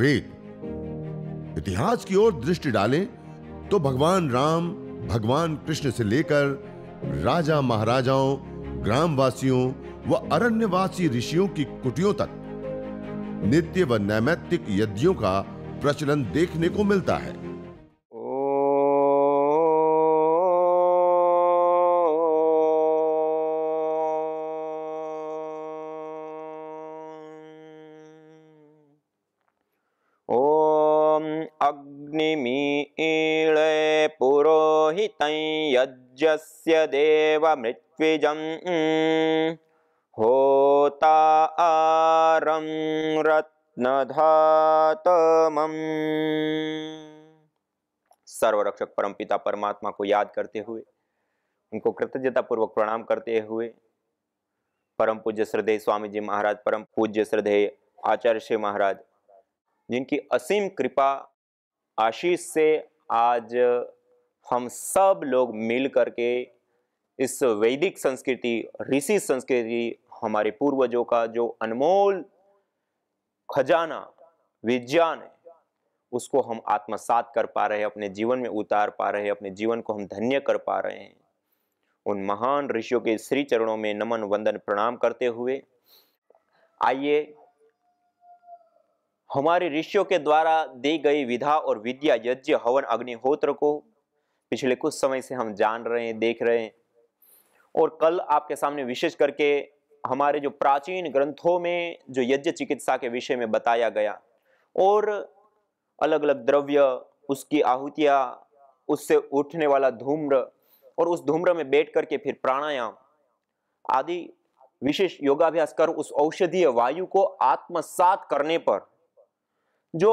वेद इतिहास की ओर दृष्टि डालें तो भगवान राम भगवान कृष्ण से लेकर राजा महाराजाओं ग्रामवासियों व अरण्यवासी ऋषियों की कुटियों तक नित्य व नैमित्तिक यज्ञों का प्रचलन देखने को मिलता है यज्ञस्य देव यज्ञस्य होता आरं धातम सर्वरक्षक पिता परमात्मा को याद करते हुए उनको कृतज्ञता पूर्वक प्रणाम करते हुए परम पूज्य श्रद्धेय स्वामी जी महाराज परम पूज्य श्रद्धेय आचार्य श्री महाराज जिनकी असीम कृपा आशीष से आज हम सब लोग मिल करके इस वैदिक संस्कृति ऋषि संस्कृति हमारे पूर्वजों का जो अनमोल खजाना विज्ञान है उसको हम आत्मसात कर पा रहे हैं अपने जीवन में उतार पा रहे हैं अपने जीवन को हम धन्य कर पा रहे हैं उन महान ऋषियों के श्री चरणों में नमन वंदन प्रणाम करते हुए आइए हमारे ऋषियों के द्वारा दी गई विधा और विद्या यज्ञ हवन अग्निहोत्र को पिछले कुछ समय से हम जान रहे हैं देख रहे हैं और कल आपके सामने विशेष करके हमारे जो प्राचीन ग्रंथों में जो यज्ञ चिकित्सा के विषय में बताया गया और अलग अलग द्रव्य उसकी आहुतियाँ उससे उठने वाला धूम्र और उस धूम्र में बैठ करके फिर प्राणायाम आदि विशेष योगाभ्यास कर उस औषधीय वायु को आत्मसात करने पर जो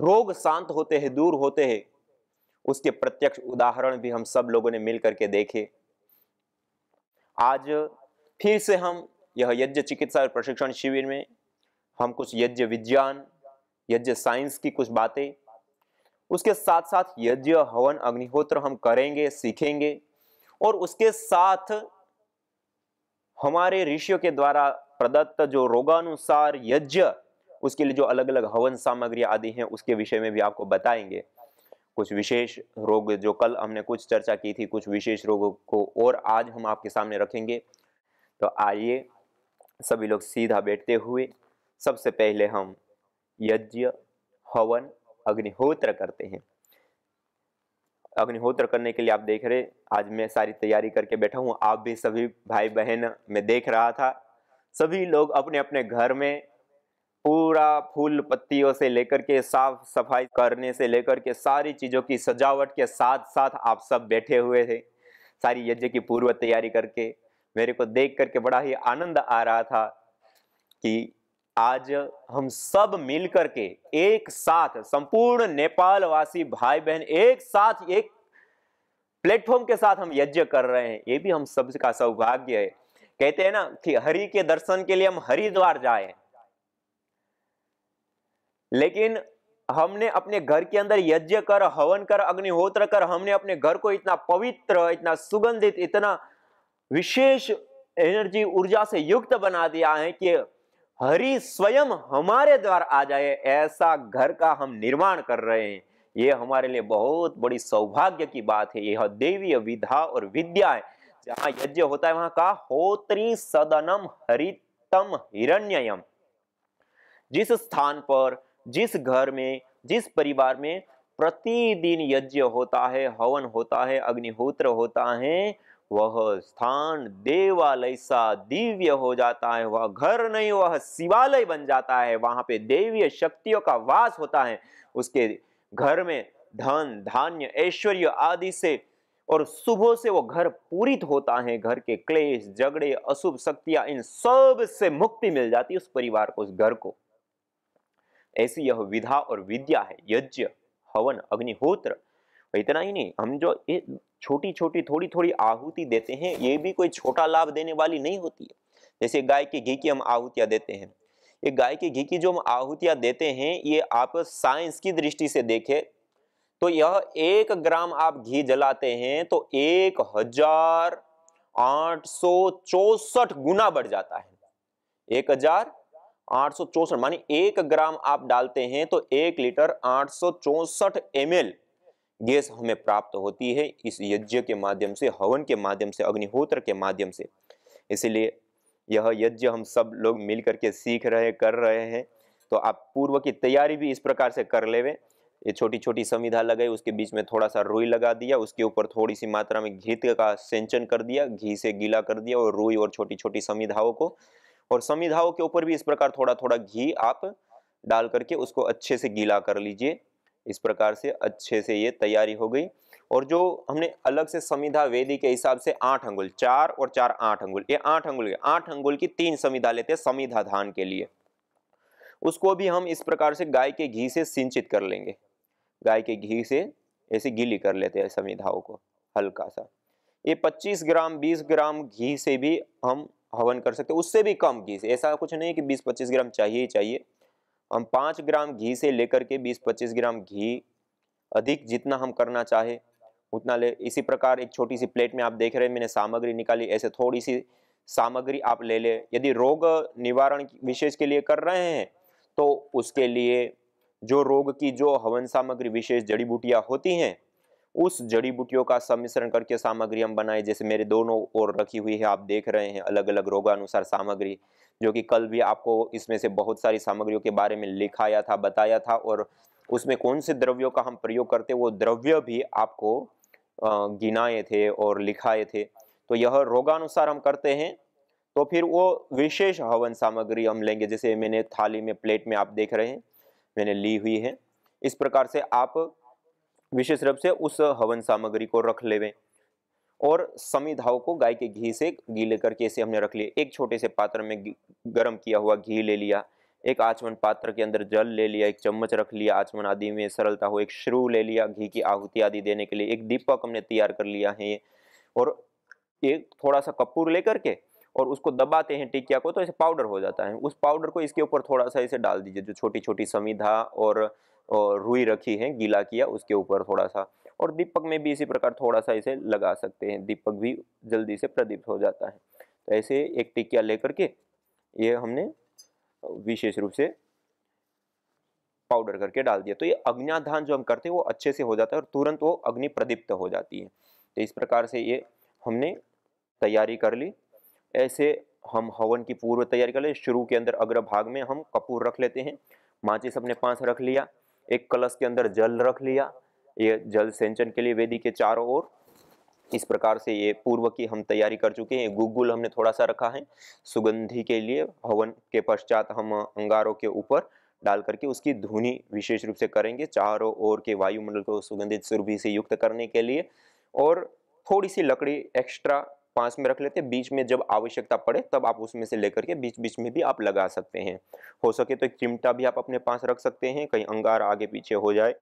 रोग शांत होते हैं दूर होते हैं उसके प्रत्यक्ष उदाहरण भी हम सब लोगों ने मिल करके देखे आज फिर से हम यह यज्ञ चिकित्सा और प्रशिक्षण शिविर में हम कुछ यज्ञ विज्ञान यज्ञ साइंस की कुछ बातें उसके साथ साथ यज्ञ हवन अग्निहोत्र हम करेंगे सीखेंगे और उसके साथ हमारे ऋषियों के द्वारा प्रदत्त जो रोगानुसार यज्ञ उसके लिए जो अलग अलग हवन सामग्री आदि हैं उसके विषय में भी आपको बताएंगे कुछ विशेष रोग जो कल हमने कुछ चर्चा की थी कुछ विशेष रोगों को और आज हम आपके सामने रखेंगे तो आइए सभी लोग सीधा बैठते हुए सबसे पहले हम यज्ञ हवन अग्निहोत्र करते हैं अग्निहोत्र करने के लिए आप देख रहे आज मैं सारी तैयारी करके बैठा हूँ आप भी सभी भाई बहन मैं देख रहा था सभी लोग अपने अपने घर में पूरा फूल पत्तियों से लेकर के साफ सफाई करने से लेकर के सारी चीज़ों की सजावट के साथ साथ आप सब बैठे हुए थे सारी यज्ञ की पूर्व तैयारी करके मेरे को देख करके बड़ा ही आनंद आ रहा था कि आज हम सब मिल करके एक साथ संपूर्ण नेपाल वासी भाई बहन एक साथ एक प्लेटफॉर्म के साथ हम यज्ञ कर रहे हैं ये भी हम सबका सौभाग्य है कहते हैं ना कि हरि के दर्शन के लिए हम हरिद्वार जाए लेकिन हमने अपने घर के अंदर यज्ञ कर हवन कर अग्निहोत्र कर हमने अपने घर को इतना पवित्र इतना सुगंधित इतना विशेष एनर्जी ऊर्जा से युक्त बना दिया है कि हरि स्वयं हमारे द्वार आ जाए ऐसा घर का हम निर्माण कर रहे हैं ये हमारे लिए बहुत बड़ी सौभाग्य की बात है यह देवीय विधा और विद्या है जहां यज्ञ होता है वहां का होत्री सदनम हरितम हिरण्ययम जिस स्थान पर जिस घर में जिस परिवार में प्रतिदिन यज्ञ होता है हवन होता है अग्निहोत्र होता है वह स्थान देवालय सा दिव्य हो जाता है वह घर नहीं वह शिवालय बन जाता है वहां पे देवीय शक्तियों का वास होता है उसके घर में धन धान्य ऐश्वर्य आदि से और सुबह से वो घर पूरित होता है घर के क्लेश झगड़े अशुभ शक्तियां इन सब से मुक्ति मिल जाती है उस परिवार को उस घर को ऐसी यह विधा और विद्या है यज्ञ हवन अग्निहोत्र तो इतना ही नहीं हम जो ये छोटी छोटी थोड़ी थोड़ी आहुति देते हैं ये भी कोई छोटा लाभ देने वाली नहीं होती है जैसे गाय के घी की हम आहुतियाँ देते हैं ये गाय के घी की जो हम आहुतियाँ देते हैं ये आप साइंस की दृष्टि से देखें तो यह एक ग्राम आप घी जलाते हैं तो एक हजार आठ सौ चौसठ गुना बढ़ जाता है एक हजार 864 मानी एक ग्राम आप डालते हैं तो एक लीटर आठ सौ गैस हमें प्राप्त होती है इस यज्ञ के माध्यम से हवन के माध्यम से अग्निहोत्र के माध्यम से इसलिए यह यज्ञ हम सब लोग मिलकर के सीख रहे कर रहे हैं तो आप पूर्व की तैयारी भी इस प्रकार से कर लेवे ये छोटी छोटी संविधा लगाई उसके बीच में थोड़ा सा रुई लगा दिया उसके ऊपर थोड़ी सी मात्रा में घी का सिंचन कर दिया घी से गीला कर दिया और रुई और छोटी छोटी संविधाओं को और संविधाओं के ऊपर भी इस प्रकार थोड़ा थोड़ा घी आप डाल करके उसको अच्छे से गीला कर लीजिए इस प्रकार से अच्छे से ये तैयारी हो गई और जो हमने अलग से संविधा वेदी के हिसाब से आठ अंगुल चार और चार आठ अंगुल ये आठ अंगुल आठ अंगुल की तीन संविधा लेते हैं संविधा धान के लिए उसको भी हम इस प्रकार से गाय के घी से सिंचित कर लेंगे गाय के घी से ऐसे गीली कर लेते हैं संविधाओं को हल्का सा ये 25 ग्राम 20 ग्राम घी से भी हम हवन कर सकते उससे भी कम घी से ऐसा कुछ नहीं कि 20-25 ग्राम चाहिए ही चाहिए हम पाँच ग्राम घी से लेकर के 20-25 ग्राम घी अधिक जितना हम करना चाहे उतना ले इसी प्रकार एक छोटी सी प्लेट में आप देख रहे हैं मैंने सामग्री निकाली ऐसे थोड़ी सी सामग्री आप ले लें यदि रोग निवारण विशेष के लिए कर रहे हैं तो उसके लिए जो रोग की जो हवन सामग्री विशेष जड़ी बूटियाँ होती हैं उस जड़ी बूटियों का सम्मिश्रण करके सामग्री हम बनाए जैसे मेरे दोनों ओर रखी हुई है आप देख रहे हैं अलग अलग रोगानुसार सामग्री जो कि कल भी आपको इसमें से बहुत सारी सामग्रियों के बारे में लिखाया था बताया था और उसमें कौन से द्रव्यों का हम प्रयोग करते वो द्रव्य भी आपको गिनाए थे और लिखाए थे तो यह रोगानुसार हम करते हैं तो फिर वो विशेष हवन सामग्री हम लेंगे जैसे मैंने थाली में प्लेट में आप देख रहे हैं मैंने ली हुई है इस प्रकार से आप विशेष रूप से उस हवन सामग्री को रख लेवे और समी धाव को गाय के घी से गीले करके इसे हमने रख लिया एक छोटे से पात्र में गर्म किया हुआ घी ले लिया एक आचमन पात्र के अंदर जल ले लिया एक चम्मच रख लिया आचमन आदि में सरलता हो एक श्रू ले लिया घी की आहुति आदि देने के लिए एक दीपक हमने तैयार कर लिया है और एक थोड़ा सा कपूर लेकर के और उसको दबाते हैं टिकिया को तो ऐसे पाउडर हो जाता है उस पाउडर को इसके ऊपर थोड़ा सा इसे डाल दीजिए जो छोटी छोटी समीधा और और रुई रखी है गीला किया उसके ऊपर थोड़ा सा और दीपक में भी इसी प्रकार थोड़ा सा इसे लगा सकते हैं दीपक भी जल्दी से प्रदीप्त हो जाता है तो ऐसे एक टिकिया लेकर के ये हमने विशेष रूप से पाउडर करके डाल दिया तो ये अग्निधान जो हम करते हैं वो अच्छे से हो जाता है और तुरंत वो अग्नि प्रदीप्त हो जाती है तो इस प्रकार से ये हमने तैयारी कर ली ऐसे हम हवन की पूर्व तैयारी कर ले शुरू के अंदर अग्रभाग में हम कपूर रख लेते हैं माचिस अपने पास रख लिया एक कलश के अंदर जल रख लिया ये जल सिंचन के लिए वेदी के चारों ओर इस प्रकार से ये पूर्व की हम तैयारी कर चुके हैं गुगुल हमने थोड़ा सा रखा है सुगंधी के लिए हवन के पश्चात हम अंगारों के ऊपर डाल करके उसकी धुनी विशेष रूप से करेंगे चारों ओर के वायुमंडल को सुगंधित सुरभि से युक्त करने के लिए और थोड़ी सी लकड़ी एक्स्ट्रा पास में रख लेते हैं बीच में जब आवश्यकता पड़े तब आप उसमें से लेकर के बीच बीच में भी आप लगा सकते हैं हो सके तो एक चिमटा भी आप अपने पास रख सकते हैं कहीं अंगार आगे पीछे हो जाए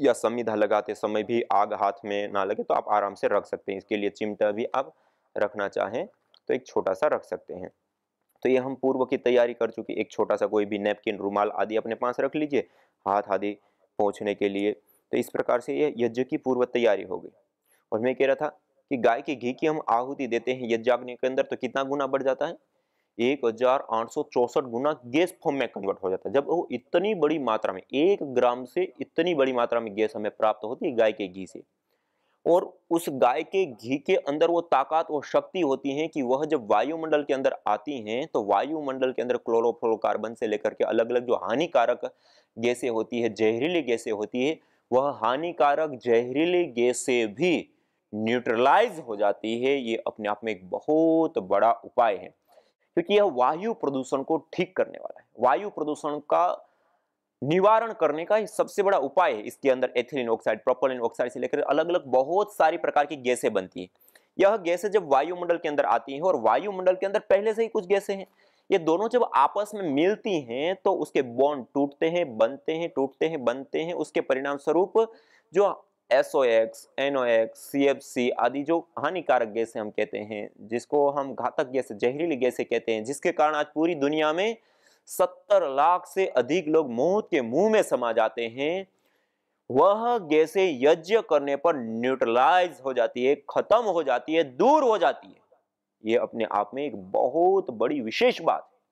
या समिधा लगाते समय भी आग हाथ में ना लगे तो आप आराम से रख सकते हैं इसके लिए चिमटा भी आप रखना चाहें तो एक छोटा सा रख सकते हैं तो ये हम पूर्व की तैयारी कर चुके एक छोटा सा कोई भी नेपकिन रुमाल आदि अपने पास रख लीजिए हाथ आदि पहुँचने के लिए तो इस प्रकार से ये यज्ञ की पूर्व तैयारी हो गई और मैं कह रहा था कि गाय के घी की हम आहुति देते हैं यज्ञाग्नि के अंदर तो कितना गुना बढ़ जाता है एक हजार आठ सौ चौसठ गुना गैस फॉर्म में कन्वर्ट हो जाता है जब वो इतनी बड़ी मात्रा में एक ग्राम से इतनी बड़ी मात्रा में गैस हमें प्राप्त होती है गाय के घी से और उस गाय के घी के अंदर वो ताकत और शक्ति होती है कि वह जब वायुमंडल के अंदर आती हैं तो वायुमंडल के अंदर क्लोरोफ्लोकार्बन से लेकर के अलग अलग जो हानिकारक गैसें होती है जहरीली गैसें होती है वह हानिकारक जहरीली गैसें भी न्यूट्रलाइज हो जाती है ये अपने आप में एक बहुत बड़ा उपाय है क्योंकि यह वायु प्रदूषण को ठीक करने वाला है वायु प्रदूषण का निवारण करने का सबसे बड़ा उपाय है इसके अंदर एथिलीन ऑक्साइड प्रोपोलिन ऑक्साइड से लेकर अलग अलग बहुत सारी प्रकार की गैसें बनती हैं यह गैसें जब वायुमंडल के अंदर आती हैं और वायुमंडल के अंदर पहले से ही कुछ गैसें हैं ये दोनों जब आपस में मिलती हैं तो उसके बॉन्ड टूटते हैं बनते हैं टूटते हैं बनते हैं उसके परिणाम स्वरूप जो सी एफ सी आदि जो हानिकारक गैसें हम कहते हैं जिसको हम घातक गैस जहरीली गैसें कहते हैं जिसके कारण आज पूरी दुनिया में सत्तर लाख से अधिक लोग मौत के मुंह में समा जाते हैं वह गैसें यज्ञ करने पर न्यूट्रलाइज हो जाती है खत्म हो जाती है दूर हो जाती है ये अपने आप में एक बहुत बड़ी विशेष बात है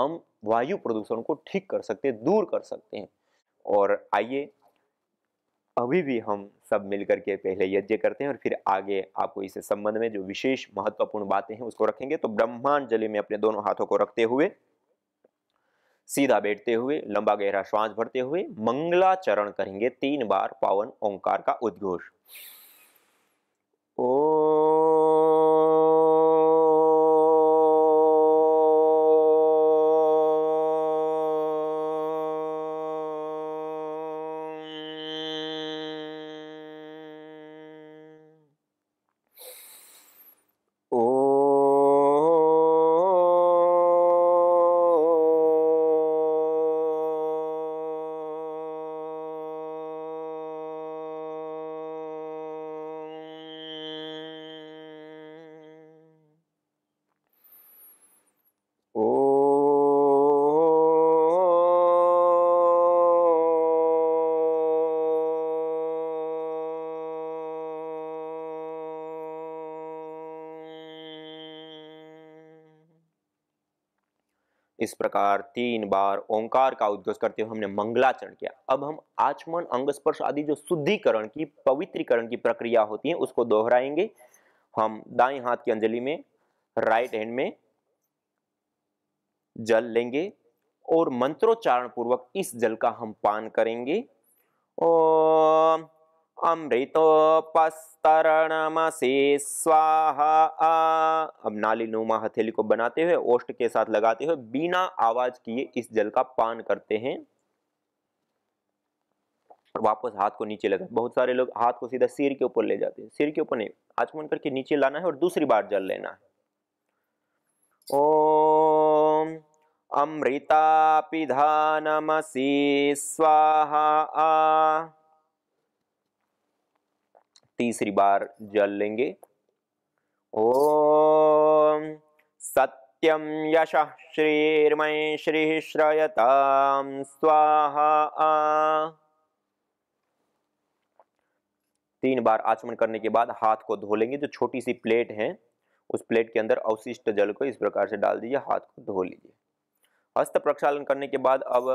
हम वायु प्रदूषण को ठीक कर सकते हैं दूर कर सकते हैं और आइए अभी भी हम सब मिलकर के पहले यज्ञ करते हैं और फिर आगे आपको इस संबंध में जो विशेष महत्वपूर्ण बातें हैं उसको रखेंगे तो ब्रह्मांजलि में अपने दोनों हाथों को रखते हुए सीधा बैठते हुए लंबा गहरा श्वास भरते हुए मंगलाचरण करेंगे तीन बार पावन ओंकार का उद्घोष ओ इस प्रकार तीन बार ओंकार का उद्घोष करते हुए हमने मंगलाचरण किया अब हम आचमन अंग स्पर्श आदि जो शुद्धिकरण की पवित्रीकरण की प्रक्रिया होती है उसको दोहराएंगे हम दाएं हाथ की अंजलि में राइट हैंड में जल लेंगे और मंत्रोच्चारण पूर्वक इस जल का हम पान करेंगे और अमृतोपस्तरणमसी स्वाहा अब नाली नुमा हथेली को बनाते हुए ओष्ट के साथ लगाते हुए बिना आवाज किए इस जल का पान करते हैं और वापस हाथ को नीचे लगा बहुत सारे लोग हाथ को सीधा सिर के ऊपर ले जाते हैं सिर के ऊपर नहीं आचमन करके नीचे लाना है और दूसरी बार जल लेना है ओम नमसी स्वाहा तीसरी बार जल लेंगे ओम सत्यम यश श्रीर्मय श्री श्रयता स्वाहा तीन बार आचमन करने के बाद हाथ को धो लेंगे जो छोटी सी प्लेट है उस प्लेट के अंदर अवशिष्ट जल को इस प्रकार से डाल दीजिए हाथ को धो लीजिए हस्त प्रक्षालन करने के बाद अब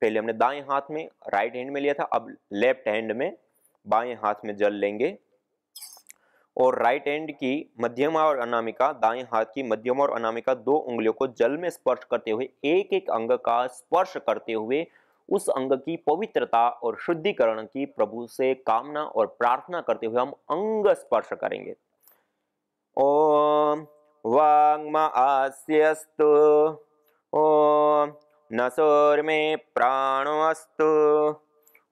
पहले हमने दाएं हाथ में राइट हैंड में लिया था अब लेफ्ट हैंड में बाएं हाथ में जल लेंगे और राइट एंड की मध्यमा और अनामिका दाएं हाथ की मध्यमा और अनामिका दो उंगलियों को जल में स्पर्श करते हुए एक एक अंग का स्पर्श करते हुए उस अंग की पवित्रता और शुद्धिकरण की प्रभु से कामना और प्रार्थना करते हुए हम अंग स्पर्श करेंगे ओम वांग्म आस्यस्तु ओम नसोर में प्राणोस्तु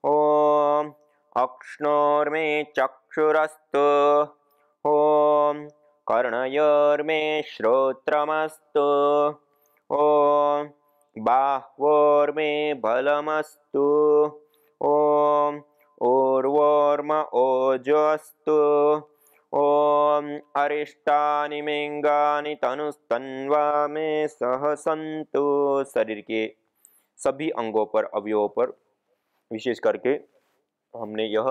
ओम अक्ष्णोर्मे चक्षुरस्तु ओम कर्णयोर्मे श्रोत्रमस्तु ओम बाह्वोर्मे बलमस्तु ओम ऊर्वोर्म ओजोस्तु ओम अरिष्टानि मेंगानि तनुस्तन्वा मे सहसंतु शरीर के सभी अंगों पर अवयवों पर विशेष करके हमने यह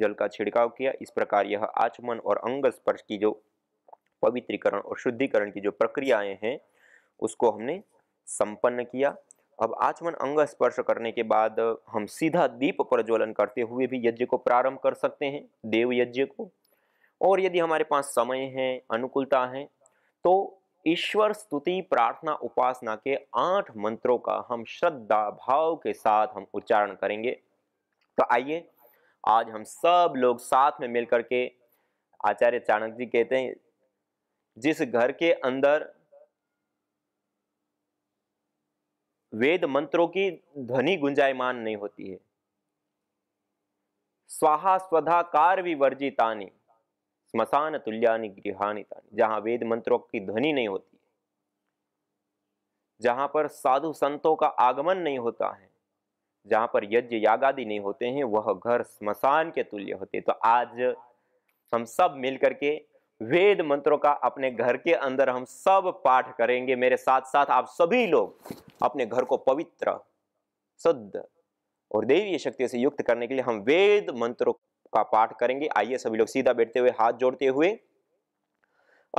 जल का छिड़काव किया इस प्रकार यह आचमन और अंग स्पर्श की जो पवित्रीकरण और शुद्धिकरण की जो प्रक्रियाएं हैं उसको हमने संपन्न किया अब आचमन अंग स्पर्श करने के बाद हम सीधा दीप प्रज्वलन करते हुए भी यज्ञ को प्रारंभ कर सकते हैं देव यज्ञ को और यदि हमारे पास समय है अनुकूलता है तो ईश्वर स्तुति प्रार्थना उपासना के आठ मंत्रों का हम श्रद्धा भाव के साथ हम उच्चारण करेंगे तो आइए आज हम सब लोग साथ में मिलकर के आचार्य चाणक्य जी कहते हैं जिस घर के अंदर वेद मंत्रों की ध्वनि गुंजायमान नहीं होती है स्वाहा स्वधा कार विवर्जितानी स्मशान तुल्यानी गृहानी तानी जहां वेद मंत्रों की ध्वनि नहीं होती जहां पर साधु संतों का आगमन नहीं होता है जहाँ पर यज्ञ याग आदि नहीं होते हैं वह घर स्मशान के तुल्य होते तो आज हम सब मिल करके वेद मंत्रों का अपने घर के अंदर हम सब पाठ करेंगे मेरे साथ साथ आप सभी लोग अपने घर को पवित्र शुद्ध और देवीय शक्ति से युक्त करने के लिए हम वेद मंत्रों का पाठ करेंगे आइए सभी लोग सीधा बैठते हुए हाथ जोड़ते हुए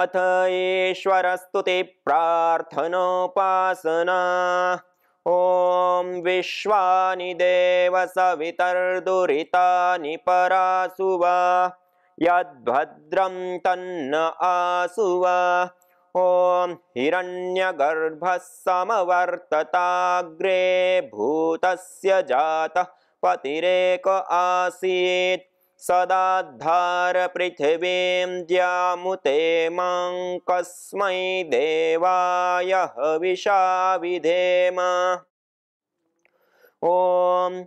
अथ ईश्वरस्तुति प्रार्थनोपासना ॐ विश्वानि देवसवितर्दुरितानि परासु वा यद्भद्रं तन्न आसु वा ॐ समवर्तताग्रे भूतस्य जातः पतिरेक आसीत् सदा पृथिवीं द्यामुते मां कस्मै देवाय विषा विधेम ॐ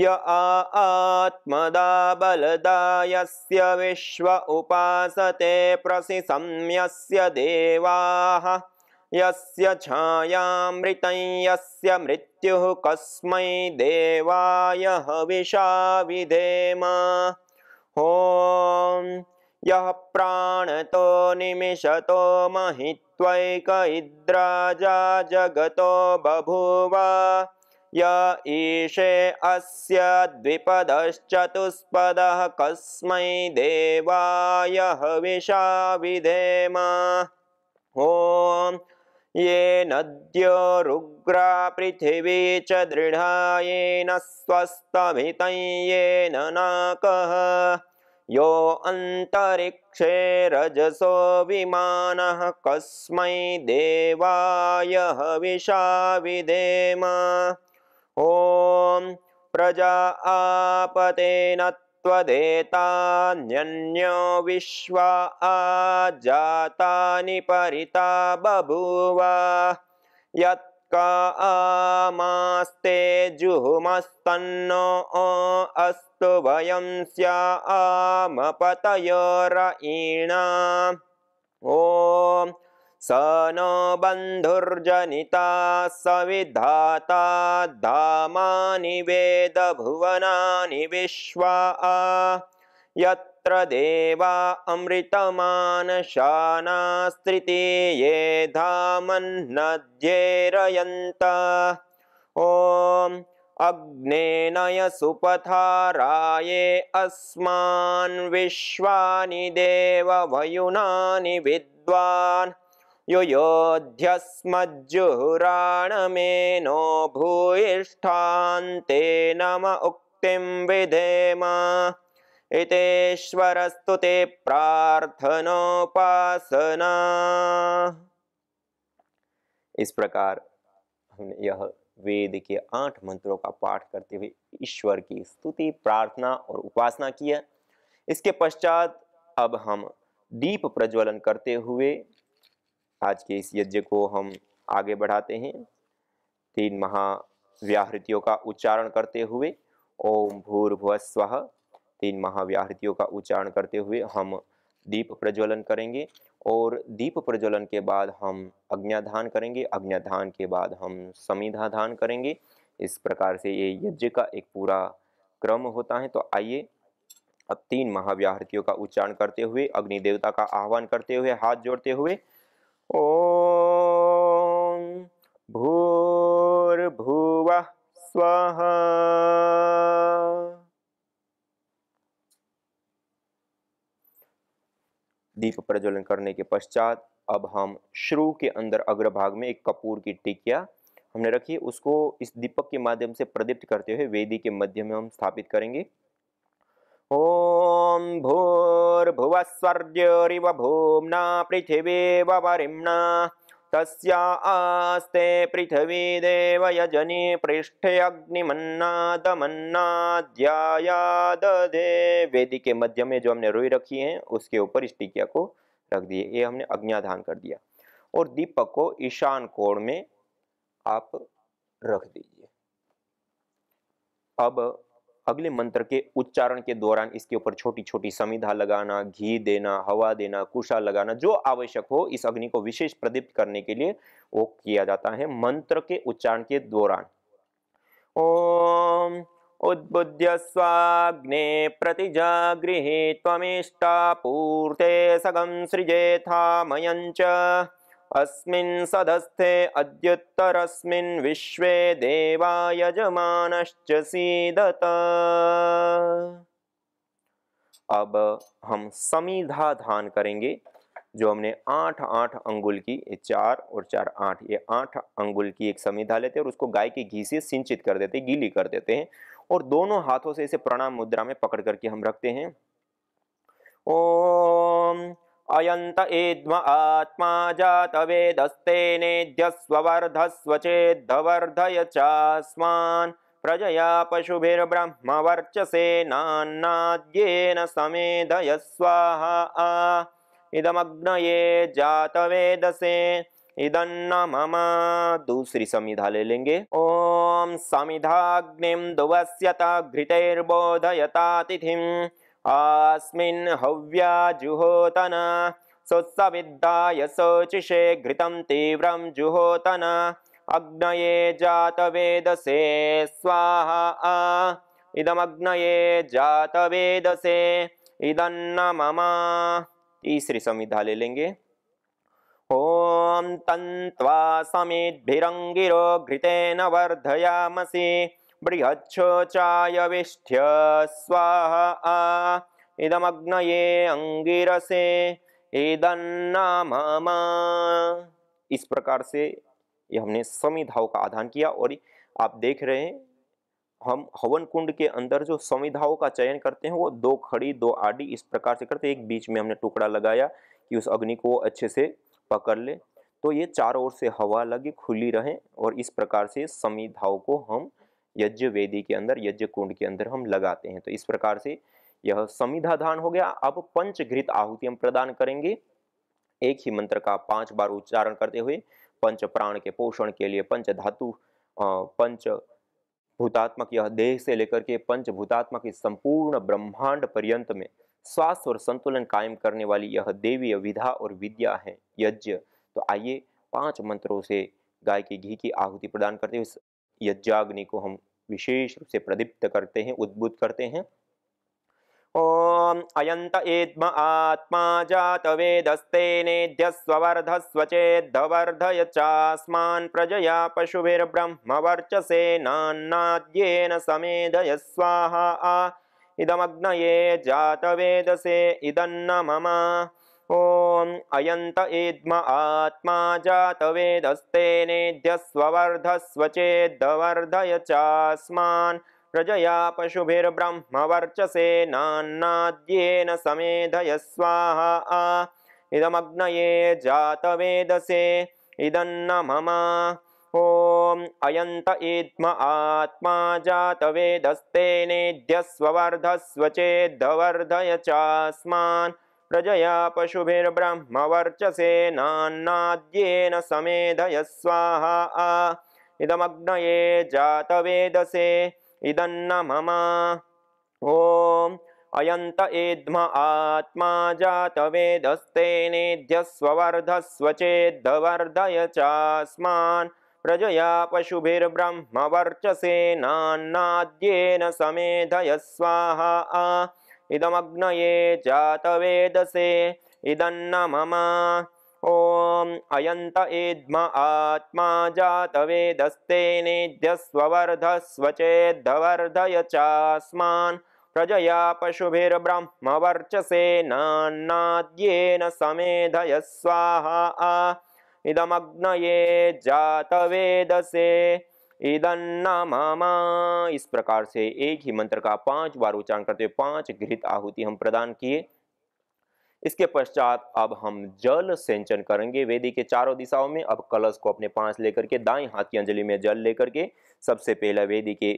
य आत्मदा बलदा यस्य विश्व उपासते प्रसिसंयस्य देवाः यस्य छायामृतं यस्य मृत्युः कस्मै देवाय विषा ॐ यः प्राणतो निमिषतो महित्वैक इद्राजा जगतो बभूव य ईशे अस्य द्विपदश्चतुष्पदः कस्मै देवाय विशा विधेम ॐ रुग्रा पृथिवी च दृढायेन स्वस्तमितं येन नाकः यो अन्तरिक्षे रजसो विमानः कस्मै देवाय हविषा विधेम ॐ प्रजा आपतेन त्वदेतान्य विश्वा आजातानि परिता बभूव यत् आ मास्ते जुहुमस्तन्न अस्तु वयं स्या आमपतयो रीणा ॐ स नो बन्धुर्जनिता सविधाता धामानि वेदभुवनानि भुवनानि विश्वा यत् त्र देवा ये धामन्नध्येरयन्त ॐ अग्नेनय नय सुपथा राये अस्मान्विश्वानि देववयुनानि विद्वान् युयोध्यस्मज्जुहुराण मेनो भूयिष्ठान्ते नम उक्तिं विधेम इतेश्वरस्तु ते प्रार्थनोपासना इस प्रकार हमने यह वेद के आठ मंत्रों का पाठ करते हुए ईश्वर की स्तुति प्रार्थना और उपासना की है इसके पश्चात अब हम दीप प्रज्वलन करते हुए आज के इस यज्ञ को हम आगे बढ़ाते हैं तीन महाव्याहृतियों का उच्चारण करते हुए ओम भूर्भुव स्व तीन महाव्याहृतियों का उच्चारण करते हुए हम दीप प्रज्वलन करेंगे और दीप प्रज्वलन के बाद हम अज्ञाधान करेंगे अज्ञाधान के बाद हम धान करेंगे इस प्रकार से ये यज्ञ का एक पूरा क्रम होता है तो आइए अब तीन महाव्याहृतियों का उच्चारण करते हुए अग्नि देवता का आह्वान करते हुए हाथ जोड़ते हुए ओ भूर्भुव स्वाहा दीप प्रज्वलन करने के पश्चात अब हम शुरू के अंदर अग्रभाग में एक कपूर की टिकिया हमने रखी उसको इस दीपक के माध्यम से प्रदीप्त करते हुए वेदी के मध्य में हम स्थापित करेंगे ओम भूर्भुव स्वर्ग भूम्ना पृथ्वी वरिम्णा तस्ते पृथ्वी देवयजनी पृष्ठ पृष्ठे वेदी के मध्य में जो हमने रोई रखी है उसके ऊपर इस टिकिया को रख दिए ये हमने अग्नियाधान कर दिया और दीपक को ईशान कोण में आप रख दीजिए अब अगले मंत्र के उच्चारण के दौरान इसके ऊपर छोटी छोटी समिधा लगाना घी देना हवा देना कुशा लगाना जो आवश्यक हो इस अग्नि को विशेष प्रदीप्त करने के लिए वो किया जाता है मंत्र के उच्चारण के दौरान ओम उद्बुद्य स्वाग्ने जागृहे त्वमेष्टा पूर्ते सगम था मयंच अस्मिन् सदस्थे अद्युत्तरस्मिन् विश्वे सीदत अब हम समीधा धान करेंगे जो हमने आठ आठ अंगुल की चार और चार आठ ये आठ अंगुल की एक समीधा लेते हैं और उसको गाय के घी से सिंचित कर देते गीली कर देते हैं और दोनों हाथों से इसे प्रणाम मुद्रा में पकड़ करके हम रखते हैं ओम अयंत एद्म आत्मा जात वेदस्ते नेद्य जातवेदस्तेनेद्यस्ववर्धस्व चेद्धवर्धय चास्मान् प्रजया पशुभिर्ब्रह्मवर्चसेनान्नाद्येन समेधय स्वाहा इदमग्नये जातवेदसे इदन्न मम दूसरी समिधा ले लेंगे ओम समिधाग्निम दुवस्यता घृतैर्बोधयता तिथिम आस्मिन् हव्या जुहोतन सोत्सविद्धाय शोचिषे घृतं तीव्रं जुहोतन अग्नये जातवेदसे स्वाहा इदमग्नये जातवेदसे इदन्न ममा तीसरी संविधा ले लेंगे ॐ तन्त्वा समेद्भिरङ्गिरो घृतेन वर्धयामसि बृहच्छोचायविष्ठ्य स्वाहा इदमग्नये अंगिरसे ईदन्नामा इस प्रकार से ये हमने समिधाओं का आधान किया और आप देख रहे हैं हम हवन कुंड के अंदर जो समिधाओं का चयन करते हैं वो दो खड़ी दो आडी इस प्रकार से करते हैं एक बीच में हमने टुकड़ा लगाया कि उस अग्नि को अच्छे से पकड़ ले तो ये चारों ओर से हवा लगे खुली रहे और इस प्रकार से संविधाओं को हम यज्ञ वेदी के अंदर यज्ञ कुंड के अंदर हम लगाते हैं तो इस प्रकार से यह समिधा दान हो गया अब घृत आहुति हम प्रदान करेंगे एक ही मंत्र का पांच बार उच्चारण करते हुए पंच प्राण के पोषण के लिए पंच धातु पंच भूतात्मक यह देह से लेकर के भूतात्मक इस संपूर्ण ब्रह्मांड पर्यंत में स्वास्थ्य और संतुलन कायम करने वाली यह देवी विधा और विद्या है यज्ञ तो आइए पांच मंत्रों से गाय के घी की आहुति प्रदान करते हुए यज्ञाग्नि को हम विशेष रूप से प्रदीप्त करते हैं उद्भुत करते हैं ओम अयंत एद्म आत्मा जात वेदस्ते स्वर्ध वर्धय चास्मान प्रजया पशुभिर्ब्रह्म वर्चसे नान्नाद्येन समेधय स्वाहा आ जात वेदसे इदन्न मम ओ अयन्त एद्म आत्मा जातवेदस्ते नेद्यस्व वर्धस्व चेद्दवर्धय चा॒स्मान् प्रजया पशुभिर्ब्रह्म वर्चसे समेधय स्वाहा इदमग्नये जातवेदसे इदन्न मम ॐ अयन्त एद्म आत्मा जातवेदस्ते नेद्यस्व चास्मान् च प्रजया पशुभिर्ब्रह्म समेधय स्वाहा इदमग्नये जातवेदसे इदं मम ॐ अयन्त एद्म आत्मा जातवेदस्तेनेध्यस्व वर्धस्व चेद्यवर्धय चास्मान् प्रजया पशुभिर्ब्रह्म समेधय स्वाहा इदमग्नये जातवेदसे इदन्न मम ओम अयंत एद्म आत्मा जातवेदस्ते स्वचेद्धवर्धय चास्मान प्रजया वर्चसे नान्नाद्येन समेधय स्वाहा इदमग्नये जातवेदसे ईदन्नामा इस प्रकार से एक ही मंत्र का पांच बार उच्चारण करते हुए पांच घृत आहुति हम प्रदान किए इसके पश्चात अब हम जल सिंचन करेंगे वेदी के चारों दिशाओं में अब कलश को अपने पांच लेकर के दाएं हाथ की अंजलि में जल लेकर के सबसे पहले वेदी के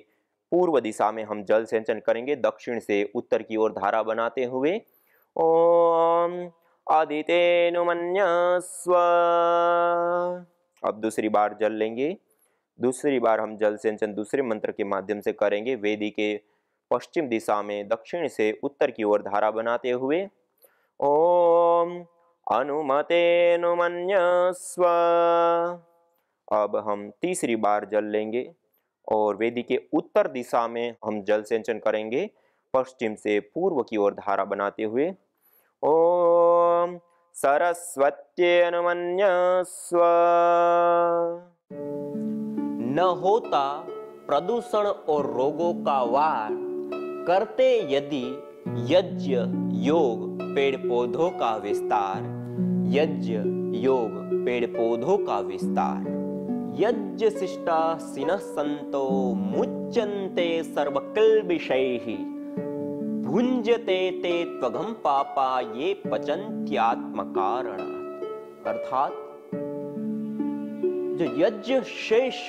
पूर्व दिशा में हम जल सिंचन करेंगे दक्षिण से उत्तर की ओर धारा बनाते हुए ओम स्व अब दूसरी बार जल लेंगे दूसरी बार हम जल सिंचन दूसरे मंत्र के माध्यम से करेंगे वेदी के पश्चिम दिशा में दक्षिण से उत्तर की ओर धारा बनाते हुए ओम अनुमते नुमन्यस्व अब हम तीसरी बार जल लेंगे और वेदी के उत्तर दिशा में हम जल सिंचन करेंगे पश्चिम से पूर्व की ओर धारा बनाते हुए ओम सरस्वती अनुमन्यस्व स्व न होता प्रदूषण और रोगों का वार करते यदि यज्ञ योग पेड़ पौधों का विस्तार यज्ञ योग पेड़ पौधों का विस्तार यज्ञ शिष्टा सिन संतो मुच्यन्ते सर्वकल विषय ही भुंजते ते त्वघम पापा ये पचंत्यात्म कारण अर्थात जो यज्ञ शेष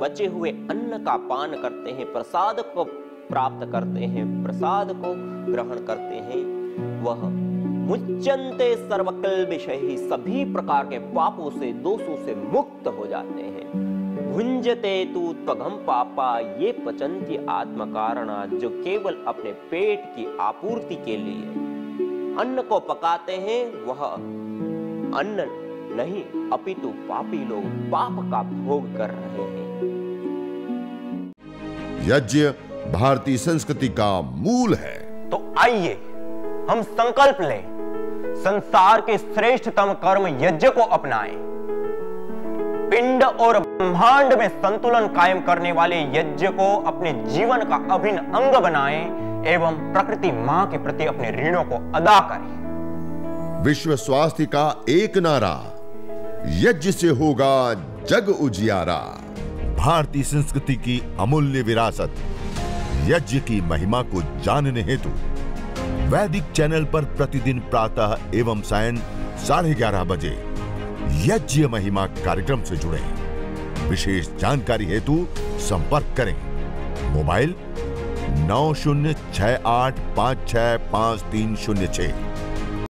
बचे हुए अन्न का पान करते हैं प्रसाद को प्राप्त करते हैं प्रसाद को ग्रहण करते हैं वह मुच्चन्ते सर्वकल विषय ही सभी प्रकार के पापों से दोषों से मुक्त हो जाते हैं भुंजते तू त्वघम पापा ये पचंती आत्मकारणा जो केवल अपने पेट की आपूर्ति के लिए अन्न को पकाते हैं वह अन्न नहीं अपितु पापी लोग पाप का भोग कर रहे हैं यज्ञ भारतीय संस्कृति का मूल है तो आइए हम संकल्प लें संसार के श्रेष्ठतम कर्म यज्ञ को अपनाएं पिंड और ब्रह्मांड में संतुलन कायम करने वाले यज्ञ को अपने जीवन का अभिन्न अंग बनाएं एवं प्रकृति मां के प्रति अपने ऋणों को अदा करें विश्व स्वास्थ्य का एक नारा यज्ञ से होगा जग उजियारा भारतीय संस्कृति की अमूल्य विरासत यज्ञ की महिमा को जानने हेतु वैदिक चैनल पर प्रतिदिन प्रातः एवं सायं साढ़े ग्यारह बजे यज्ञ महिमा कार्यक्रम से जुड़े विशेष जानकारी हेतु संपर्क करें मोबाइल नौ शून्य छ आठ पाँच छ पाँच तीन शून्य छह